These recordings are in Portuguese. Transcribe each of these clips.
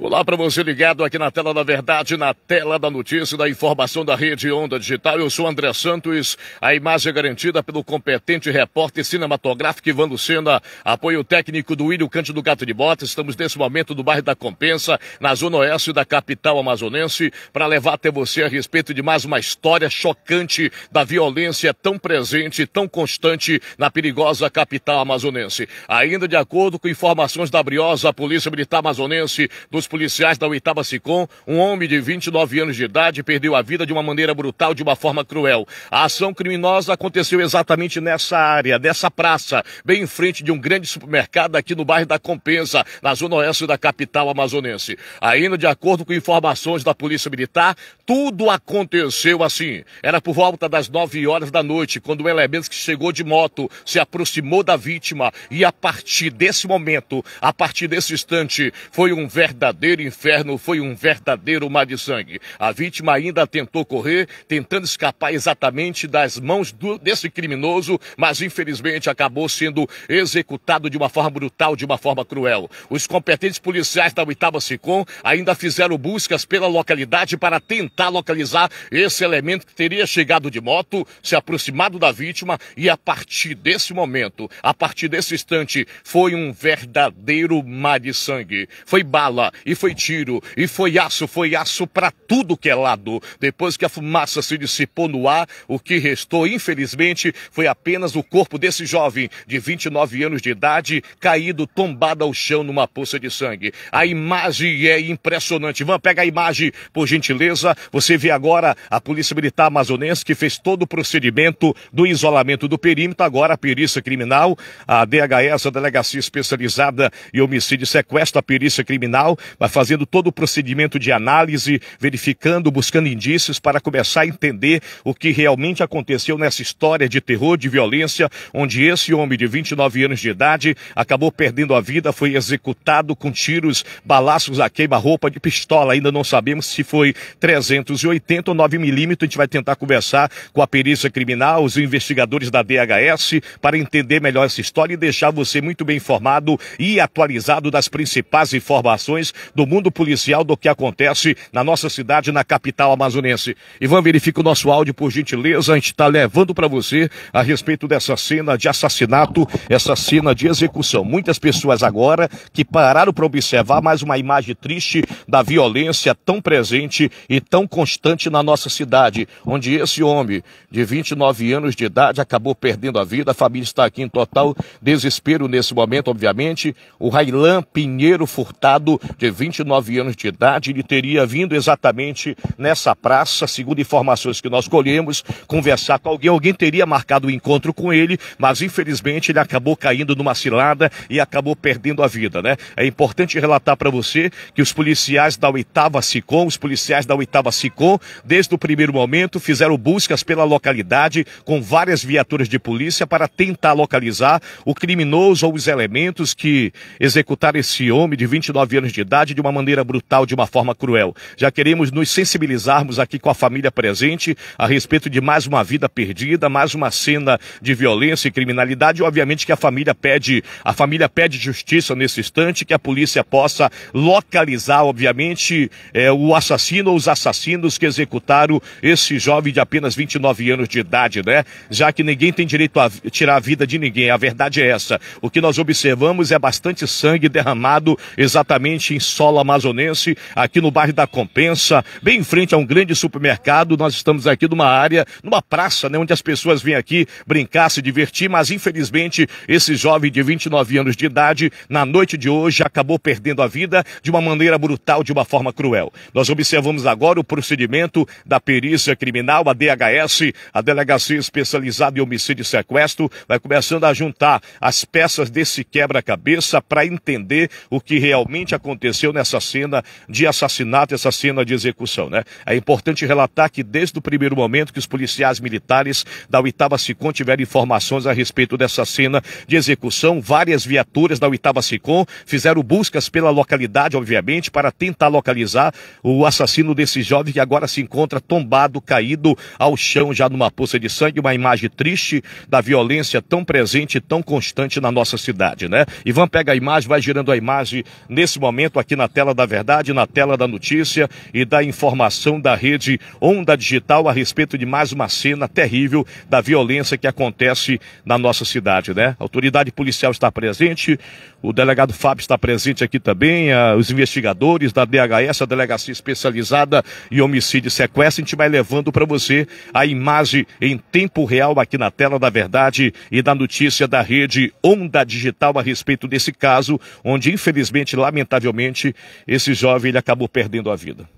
Olá para você ligado aqui na tela da verdade, na tela da notícia da informação da rede Onda Digital. Eu sou André Santos. A imagem é garantida pelo competente repórter cinematográfico Ivan Lucena, apoio técnico do Cante Cândido Gato de Bota. Estamos nesse momento do bairro da Compensa, na zona oeste da capital amazonense, para levar até você a respeito de mais uma história chocante da violência tão presente, tão constante na perigosa capital amazonense. Ainda de acordo com informações da Briosa, a Polícia Militar Amazonense, dos policiais da Oitava Sicom, um homem de 29 anos de idade perdeu a vida de uma maneira brutal, de uma forma cruel. A ação criminosa aconteceu exatamente nessa área, nessa praça, bem em frente de um grande supermercado aqui no bairro da Compensa, na zona oeste da capital amazonense. Ainda de acordo com informações da Polícia Militar, tudo aconteceu assim. Era por volta das 9 horas da noite, quando um elemento que chegou de moto se aproximou da vítima e a partir desse momento, a partir desse instante, foi um verdadeiro verdadeiro inferno foi um verdadeiro mar de sangue. A vítima ainda tentou correr, tentando escapar exatamente das mãos do, desse criminoso, mas infelizmente acabou sendo executado de uma forma brutal, de uma forma cruel. Os competentes policiais da Oitava Sicom ainda fizeram buscas pela localidade para tentar localizar esse elemento que teria chegado de moto, se aproximado da vítima e a partir desse momento, a partir desse instante, foi um verdadeiro mar de sangue. Foi bala e foi tiro, e foi aço, foi aço para tudo que é lado. Depois que a fumaça se dissipou no ar, o que restou, infelizmente, foi apenas o corpo desse jovem de 29 anos de idade, caído, tombado ao chão numa poça de sangue. A imagem é impressionante. Van, pega a imagem, por gentileza. Você vê agora a Polícia Militar Amazonense que fez todo o procedimento do isolamento do perímetro. Agora a perícia criminal, a DHS, a Delegacia Especializada e Homicídio e Sequestro, a perícia criminal, Vai fazendo todo o procedimento de análise, verificando, buscando indícios para começar a entender o que realmente aconteceu nessa história de terror, de violência, onde esse homem de 29 anos de idade acabou perdendo a vida, foi executado com tiros, balaços a queima-roupa de pistola. Ainda não sabemos se foi 380 ou 9 milímetros. A gente vai tentar conversar com a perícia criminal, os investigadores da DHS, para entender melhor essa história e deixar você muito bem informado e atualizado das principais informações do mundo policial do que acontece na nossa cidade, na capital amazonense. Ivan, verifica o nosso áudio, por gentileza. A gente está levando para você a respeito dessa cena de assassinato, essa cena de execução. Muitas pessoas agora que pararam para observar mais uma imagem triste da violência tão presente e tão constante na nossa cidade, onde esse homem de 29 anos de idade acabou perdendo a vida. A família está aqui em total desespero nesse momento, obviamente. O Railan Pinheiro Furtado, de ter 29 anos de idade, ele teria vindo exatamente nessa praça, segundo informações que nós colhemos, conversar com alguém. Alguém teria marcado o um encontro com ele, mas infelizmente ele acabou caindo numa cilada e acabou perdendo a vida, né? É importante relatar para você que os policiais da oitava SICOM, os policiais da oitava SICOM, desde o primeiro momento fizeram buscas pela localidade com várias viaturas de polícia para tentar localizar o criminoso ou os elementos que executaram esse homem de 29 anos de idade sociedade de uma maneira brutal, de uma forma cruel. Já queremos nos sensibilizarmos aqui com a família presente a respeito de mais uma vida perdida, mais uma cena de violência e criminalidade. obviamente que a família pede, a família pede justiça nesse instante, que a polícia possa localizar, obviamente, é, o assassino ou os assassinos que executaram esse jovem de apenas 29 anos de idade, né? Já que ninguém tem direito a tirar a vida de ninguém. A verdade é essa. O que nós observamos é bastante sangue derramado exatamente em solo amazonense, aqui no bairro da Compensa, bem em frente a um grande supermercado. Nós estamos aqui numa área, numa praça, né, onde as pessoas vêm aqui brincar, se divertir, mas infelizmente esse jovem de 29 anos de idade, na noite de hoje, acabou perdendo a vida de uma maneira brutal, de uma forma cruel. Nós observamos agora o procedimento da perícia criminal, a DHS, a Delegacia Especializada em Homicídio e Sequestro, vai começando a juntar as peças desse quebra-cabeça para entender o que realmente aconteceu aconteceu nessa cena de assassinato, essa cena de execução, né? É importante relatar que desde o primeiro momento que os policiais militares da oitava SICOM tiveram informações a respeito dessa cena de execução, várias viaturas da oitava SICOM fizeram buscas pela localidade, obviamente, para tentar localizar o assassino desse jovem que agora se encontra tombado, caído ao chão, já numa poça de sangue, uma imagem triste da violência tão presente, tão constante na nossa cidade, né? Ivan pega a imagem, vai girando a imagem nesse momento aqui aqui na tela da verdade, na tela da notícia e da informação da rede Onda Digital a respeito de mais uma cena terrível da violência que acontece na nossa cidade, né? A autoridade policial está presente, o delegado Fábio está presente aqui também, a, os investigadores da DHS, a delegacia especializada em homicídio e sequestro, a gente vai levando para você a imagem em tempo real aqui na tela da verdade e da notícia da rede Onda Digital a respeito desse caso, onde infelizmente, lamentavelmente esse jovem ele acabou perdendo a vida.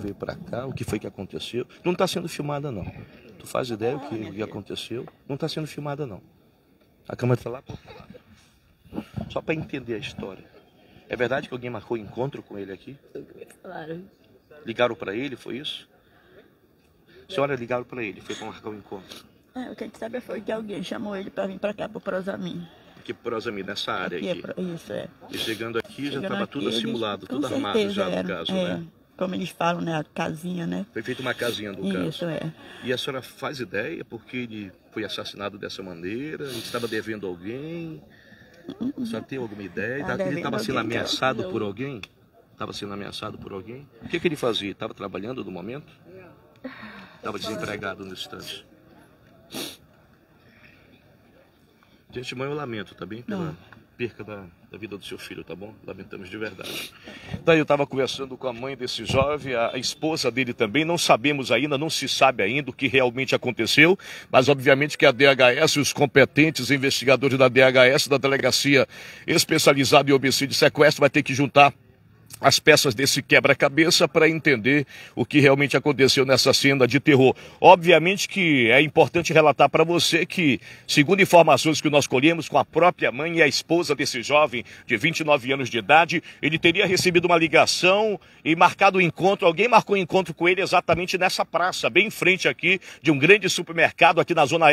veio para cá, o que foi que aconteceu. Não está sendo filmada, não. Tu faz ideia o que aconteceu? Não está sendo filmada, não. A câmera está lá, lá. Só para entender a história. É verdade que alguém marcou encontro com ele aqui? Claro. Ligaram para ele, foi isso? A senhora ligaram para ele, foi para marcar o um encontro. É, o que a gente sabe foi que alguém chamou ele para vir para cá, para o Prozamin. Que Prozamin, nessa área aqui. É aqui. É, isso, é. E chegando aqui chegando já estava tudo simulado, tudo armado já, era, no caso, é. né? como eles falam, né? A casinha, né? Foi feita uma casinha do caso. Isso, é. E a senhora faz ideia porque ele foi assassinado dessa maneira? Ele estava devendo alguém? A tem alguma ideia? ele estava sendo ameaçado por alguém? Estava sendo ameaçado por alguém? O que, é que ele fazia? Estava trabalhando no momento? Estava desempregado no instante. Gente, mãe, eu lamento, tá bem? Pela, perca da, da, vida do seu filho, tá bom? Lamentamos de verdade. Então eu estava conversando com a mãe desse jovem, a, a, esposa dele também, não sabemos ainda, não se sabe ainda o que realmente aconteceu, mas obviamente que a DHS e os competentes investigadores da DHS, da Delegacia Especializada em Homicídio e Sequestro, vai ter que juntar as peças desse quebra-cabeça para entender o que realmente aconteceu nessa cena de terror. Obviamente que é importante relatar para você que, segundo informações que nós colhemos com a própria mãe e a esposa desse jovem de 29 anos de idade, ele teria recebido uma ligação e marcado um encontro. Alguém marcou um encontro com ele exatamente nessa praça, bem em frente aqui de um grande supermercado aqui na zona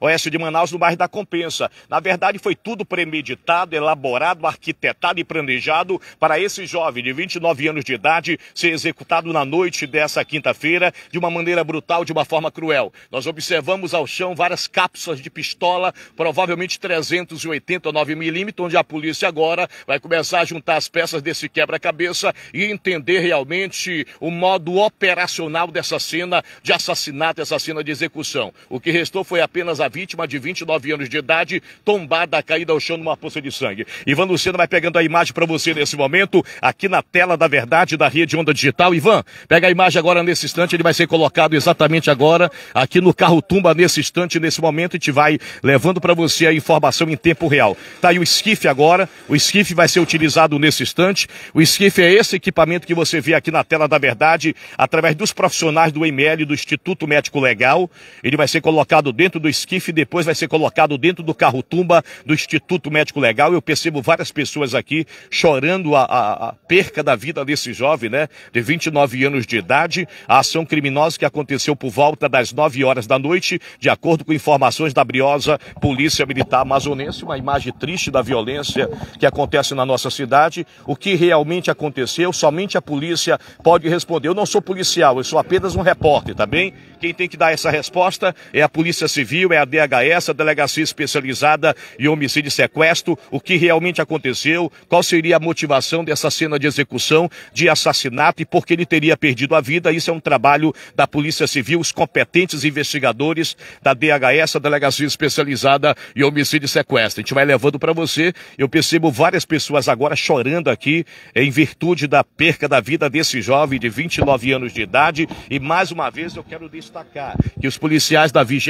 oeste de Manaus, no bairro da Compensa. Na verdade, foi tudo premeditado, elaborado, arquitetado e planejado para esse jovem jovem de 29 anos de idade ser executado na noite dessa quinta-feira de uma maneira brutal, de uma forma cruel. Nós observamos ao chão várias cápsulas de pistola, provavelmente 389 milímetros, onde a polícia agora vai começar a juntar as peças desse quebra-cabeça e entender realmente o modo operacional dessa cena de assassinato, essa cena de execução. O que restou foi apenas a vítima de 29 anos de idade tombada, caída ao chão numa poça de sangue. Ivan Luciano vai pegando a imagem para você nesse momento, aqui na na tela da verdade da rede Onda Digital. Ivan, pega a imagem agora nesse instante, ele vai ser colocado exatamente agora aqui no carro tumba nesse instante, nesse momento, e te vai levando para você a informação em tempo real. Tá aí o esquife agora, o esquife vai ser utilizado nesse instante. O esquife é esse equipamento que você vê aqui na tela da verdade, através dos profissionais do ML, do Instituto Médico Legal. Ele vai ser colocado dentro do esquife, depois vai ser colocado dentro do carro tumba do Instituto Médico Legal. Eu percebo várias pessoas aqui chorando a, a, a perda acerca da vida desse jovem, né, de 29 anos de idade, a ação criminosa que aconteceu por volta das 9 horas da noite, de acordo com informações da briosa Polícia Militar Amazonense, uma imagem triste da violência que acontece na nossa cidade, o que realmente aconteceu, somente a polícia pode responder. Eu não sou policial, eu sou apenas um repórter, tá bem? Quem tem que dar essa resposta é a Polícia Civil, é a DHS, a Delegacia Especializada em Homicídio e Sequestro, o que realmente aconteceu, qual seria a motivação dessa cena de execução de assassinato e porque ele teria perdido a vida. Isso é um trabalho da Polícia Civil, os competentes investigadores da DHS, a Delegacia Especializada em Homicídio e Sequestro. A gente vai levando para você. Eu percebo várias pessoas agora chorando aqui em virtude da perca da vida desse jovem de 29 anos de idade. E mais uma vez eu quero destacar que os policiais da 20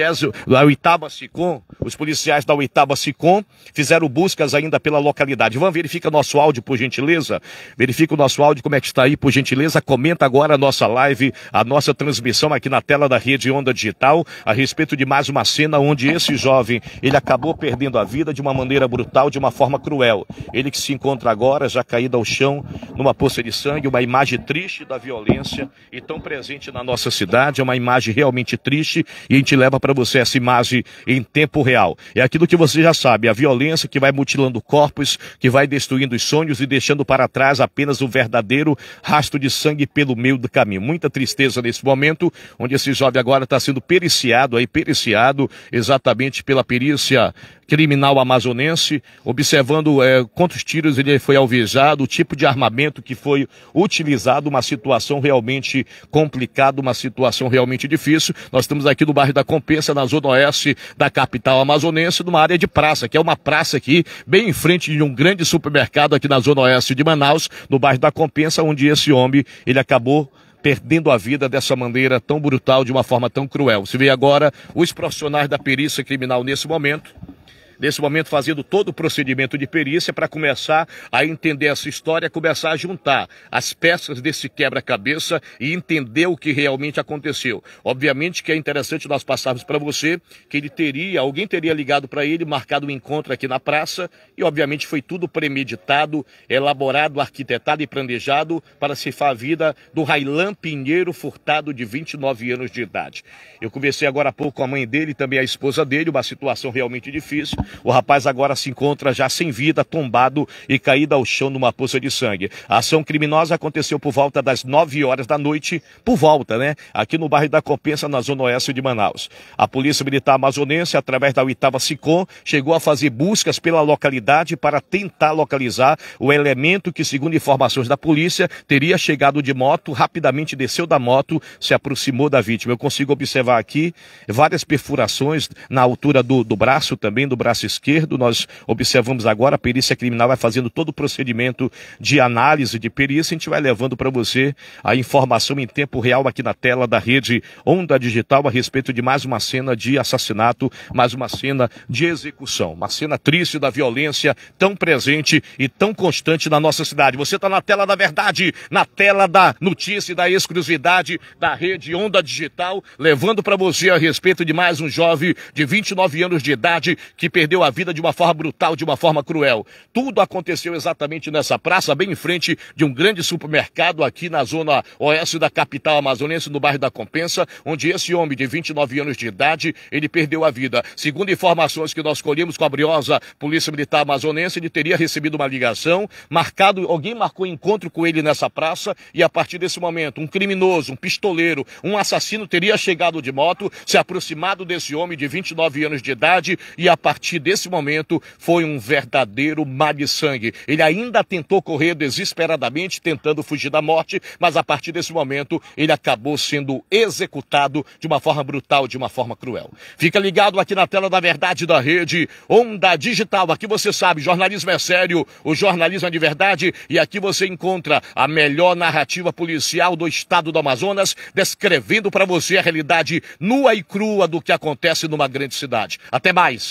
da Uitaba Sicom, os policiais da Uitaba Sicom fizeram buscas ainda pela localidade. Vamos verifica nosso áudio, por gentileza. Verifica verifica o nosso áudio, como é que está aí, por gentileza. Comenta agora a nossa live, a nossa transmissão aqui na tela da Rede Onda Digital, a respeito de mais uma cena onde esse jovem, ele acabou perdendo a vida de uma maneira brutal, de uma forma cruel. Ele que se encontra agora, já caído ao chão, numa poça de sangue, uma imagem triste da violência e tão presente na nossa cidade, é uma imagem realmente triste e a gente leva para você essa imagem em tempo real. É aquilo que você já sabe, a violência que vai mutilando corpos, que vai destruindo os sonhos e deixando para trás apenas apenas o verdadeiro rastro de sangue pelo meio do caminho. Muita tristeza nesse momento, onde esse jovem agora está sendo periciado, aí periciado exatamente pela perícia criminal amazonense, observando é, quantos tiros ele foi alvejado, o tipo de armamento que foi utilizado, uma situação realmente complicada, uma situação realmente difícil. Nós estamos aqui no bairro da Compensa, na zona oeste da capital amazonense, numa área de praça, que é uma praça aqui, bem em frente de um grande supermercado aqui na zona oeste de Manaus, no bairro da Compensa, onde esse homem ele acabou perdendo a vida dessa maneira tão brutal, de uma forma tão cruel. Se vê agora os profissionais da perícia criminal nesse momento nesse momento fazendo todo o procedimento de perícia para começar a entender essa história, começar a juntar as peças desse quebra-cabeça e entender o que realmente aconteceu. Obviamente que é interessante nós passarmos para você que ele teria, alguém teria ligado para ele, marcado um encontro aqui na praça e obviamente foi tudo premeditado, elaborado, arquitetado e planejado para ceifar a vida do Railan Pinheiro Furtado de 29 anos de idade. Eu conversei agora há pouco com a mãe dele, também a esposa dele, uma situação realmente difícil. O rapaz agora se encontra já sem vida, tombado e caído ao chão numa poça de sangue. A ação criminosa aconteceu por volta das 9 horas da noite, por volta, né? Aqui no bairro da Compensa, na zona oeste de Manaus. A Polícia Militar Amazonense, através da oitava SICOM, chegou a fazer buscas pela localidade para tentar localizar o elemento que, segundo informações da polícia, teria chegado de moto, rapidamente desceu da moto, se aproximou da vítima. Eu consigo observar aqui várias perfurações na altura do, do braço também, do braço braço esquerdo. Nós observamos agora, a perícia criminal vai fazendo todo o procedimento de análise de perícia. A gente vai levando para você a informação em tempo real aqui na tela da rede Onda Digital a respeito de mais uma cena de assassinato, mais uma cena de execução. Uma cena triste da violência tão presente e tão constante na nossa cidade. Você está na tela da verdade, na tela da notícia e da exclusividade da rede Onda Digital, levando para você a respeito de mais um jovem de 29 anos de idade que perdeu perdeu a vida de uma forma brutal, de uma forma cruel. Tudo aconteceu exatamente nessa praça, bem em frente de um grande supermercado aqui na zona oeste da capital amazonense, no bairro da Compensa, onde esse homem de 29 anos de idade, ele perdeu a vida. Segundo informações que nós colhemos com a briosa Polícia Militar Amazonense, ele teria recebido uma ligação, marcado, alguém marcou encontro com ele nessa praça e a partir desse momento, um criminoso, um pistoleiro, um assassino teria chegado de moto, se aproximado desse homem de 29 anos de idade e a partir partir desse momento, foi um verdadeiro mar de sangue. Ele ainda tentou correr desesperadamente, tentando fugir da morte, mas a partir desse momento, ele acabou sendo executado de uma forma brutal, de uma forma cruel. Fica ligado aqui na tela da Verdade da Rede, Onda Digital. Aqui você sabe, jornalismo é sério, o jornalismo é de verdade, e aqui você encontra a melhor narrativa policial do estado do Amazonas, descrevendo para você a realidade nua e crua do que acontece numa grande cidade. Até mais!